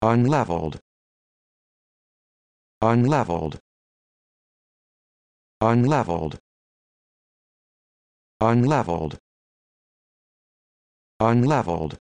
unleveled unleveled unleveled unleveled unleveled